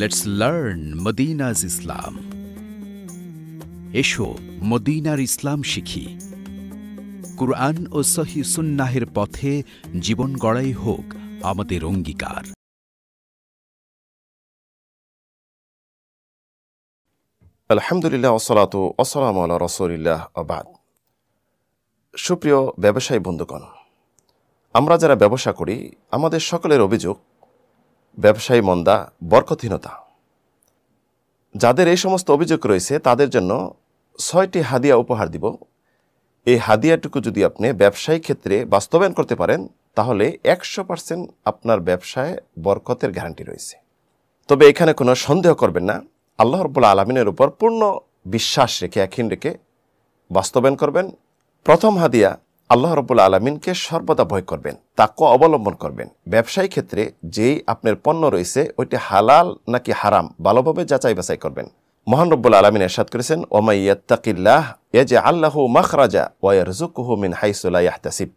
let's learn মদিনাজ ইসলাম এসো মদিনার ইসলাম শিখি কুরআন ও সহি সুন্নাহের পথে জীবন গড়াই হোক আমাদের অঙ্গীকার আলহামদুলিল্লাহ ওসলাত ওসালাম আল্লাহ রসুলিল্লাহ আবাদ সুপ্রিয় ব্যবসায়ী বন্ধুগণ আমরা যারা ব্যবসা করি আমাদের সকলের অভিযোগ ব্যবসায়ী মন্দা বরকতহীনতা যাদের এই সমস্ত অভিযোগ রয়েছে তাদের জন্য ছয়টি হাদিয়া উপহার দিব এই হাদিয়াটুকু যদি আপনি ব্যবসায়িক ক্ষেত্রে বাস্তবায়ন করতে পারেন তাহলে একশো পার্সেন্ট আপনার ব্যবসায় বরকতের গ্যারান্টি রয়েছে তবে এখানে কোনো সন্দেহ করবেন না আল্লাহ রব্বুল্লা আলমিনের উপর পূর্ণ বিশ্বাস রেখে একহীন রেখে বাস্তবায়ন করবেন প্রথম হাদিয়া আল্লাহ রবুল আলমিনকে সর্বদা ভয় করবেন তাকে অবলম্বন করবেন ব্যবসায়ী ক্ষেত্রে যেই আপনার পণ্য রয়েছে ওইটি হালাল নাকি হারাম ভালোভাবে যাচাই বাছাই করবেন মহান রব্বুল আলমিন এরশাদ করেছেন ওমাইয়াত্তাকিল্লাহ এ যে আল্লাহ মাখরাজা ওয়ারজুকুহু মিন হাইসুলাইয়াহতাসিব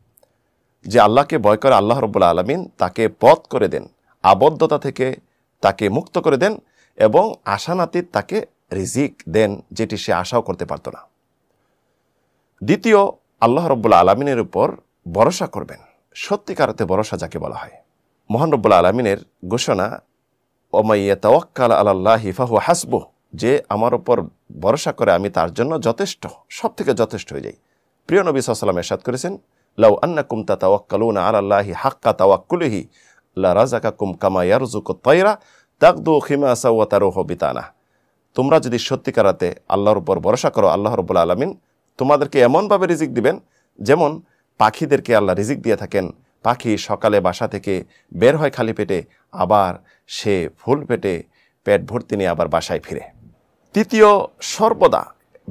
যে আল্লাহকে ভয় করে আল্লাহ রব্বুল আলমিন তাকে পথ করে দেন আবদ্ধতা থেকে তাকে মুক্ত করে দেন এবং আশানাতীত তাকে রিজিক দেন যেটি সে আশাও করতে পারত না দ্বিতীয় আল্লাহ রব্বুল আলমিনের উপর ভরসা করবেন সত্যিকারতে ভরসা যাকে বলা হয় মোহান রব্বুল আলমিনের ঘোষণা ওমাইয়া তওয়াক্কাল আল্লাহ হিফাহু হাসবু যে আমার ওপর ভরসা করে আমি তার জন্য যথেষ্ট সব থেকে যথেষ্ট হয়ে যাই প্রিয় নবী সাল্লাম এসাদ করেছেন লাউ আন্না কুমতা তাওয়াক্কালুনা আলাল্লাহি হাক্কা তাওয়াক্কুলহি লা রাজাকা কুম কামা ইয়ারজুক তৈরা দু খিমা সাওয়া তারুহ হবিতানা তোমরা যদি সত্যিকারাতে আল্লাহর উপর ভরসা করো আল্লাহ রবুল্লা আলমিন তোমাদেরকে এমনভাবে রিজিক দিবেন যেমন পাখিদেরকে আল্লাহ রিজিক দিয়ে থাকেন পাখি সকালে বাসা থেকে বের হয় খালি পেটে আবার সে ফুল পেটে পেট ভর্তি নিয়ে আবার বাসায় ফিরে তৃতীয় সর্বদা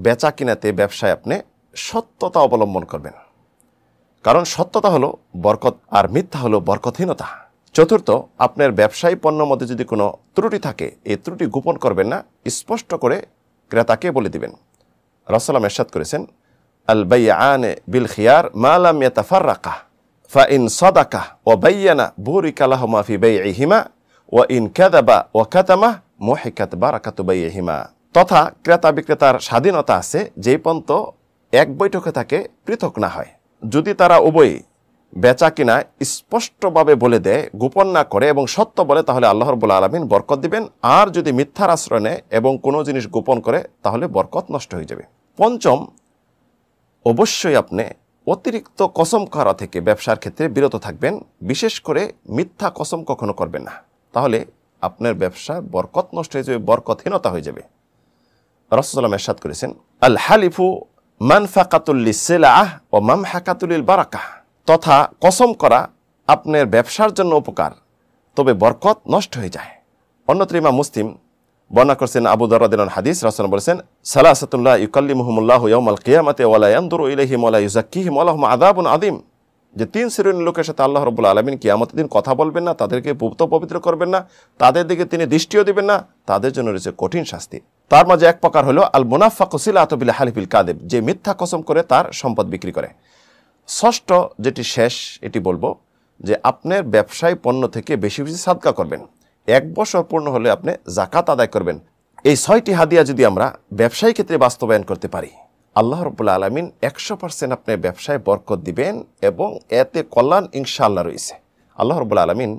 বেচা কিনাতে ব্যবসায় আপনি সত্যতা অবলম্বন করবেন কারণ সত্যতা হলো বরকত আর মিথ্যা হলো বরকতহীনতা চতুর্থ আপনার ব্যবসায়ী পণ্য মধ্যে যদি কোনো ত্রুটি থাকে এই ত্রুটি গোপন করবেন না স্পষ্ট করে ক্রেতাকে বলে দিবেন রসলাম এরশাদ করেছেন আল বাইয়ানে বিল খিয়ার মালাম ইয়াতাফাররাকা ফা in সদাকা O বাইয়ানা বুরিকা লাহমা fee বাইহিমা O in কাদাবা ও কাতামা মোহিকাত বারাকাতু বাইহিমা তথা ক্রেতা বিক্রেতার স্বাধীনতা আছে যেই পর্যন্ত এক বৈঠকে থাকে পৃথক না হয় যদি তারা উভয় বেচা কিনা স্পষ্টভাবে বলে দেয় গোপন না করে এবং সত্য বলে তাহলে আল্লাহর বলে আলমিন বরকত দিবেন আর যদি মিথ্যার আশ্রয় নেয় এবং কোনো জিনিস গোপন করে তাহলে বরকত নষ্ট হয়ে যাবে পঞ্চম অবশ্যই আপনি অতিরিক্ত কসম করা থেকে ব্যবসার ক্ষেত্রে বিরত থাকবেন বিশেষ করে মিথ্যা কসম কখনো করবেন না তাহলে আপনার ব্যবসা বরকত নষ্ট হয়ে যাবে বরকতহীনতা হয়ে যাবে রসুল্লাহ এরশাদ করেছেন আল হালিফু মান ফাকাতুল্লিসাহ ও মাম হাকাতুলিল বারাকাহ তথা কসম করা আপনার ব্যবসার জন্য উপকার তবে বরকত নষ্ট হয়ে যায় অন্যত্রিমা মুসলিম বর্ণনা করছেন আবু দরাদিন হাদিস রাসন বলেছেন সালা আসাতুল্লাহ ইউকাল্লিমহমুল্লাহ ইয়মাল কিয়ামাতে ওয়ালায়ান্দুর ইলাহিম ওলা ইউজাকিহিম আলাহম আদাবুন আদিম যে তিন শ্রেণীর লোকের সাথে আল্লাহ রবুল্লা আলমিন কিয়ামতের দিন কথা বলবেন না তাদেরকে পুপ্ত পবিত্র করবেন না তাদের দিকে তিনি দৃষ্টিও দেবেন না তাদের জন্য রয়েছে কঠিন শাস্তি তার মাঝে এক প্রকার হলো আল মুনাফা কসিল আতবিল হালিফিল কাদেব যে মিথ্যা কসম করে তার সম্পদ বিক্রি করে ষষ্ঠ যেটি শেষ এটি বলবো যে আপনার ব্যবসায় পণ্য থেকে বেশি বেশি সাদকা করবেন এক বছর পূর্ণ হলে আপনি জাকাত আদায় করবেন এই ছয়টি হাদিয়া যদি আমরা ব্যবসায়ী ক্ষেত্রে বাস্তবায়ন করতে পারি আল্লাহ রবুল্লা আলমিন একশো পার্সেন্ট আপনি ব্যবসায় বরকত দিবেন এবং এতে কল্যাণ ইনশাআল্লাহ রয়েছে আল্লাহ রবুল্লা আলমিন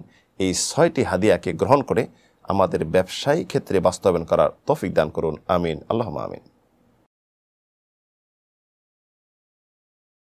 এই ছয়টি হাদিয়াকে গ্রহণ করে আমাদের ব্যবসায়ী ক্ষেত্রে বাস্তবায়ন করার তফিক দান করুন আমিন আল্লাহ আমিন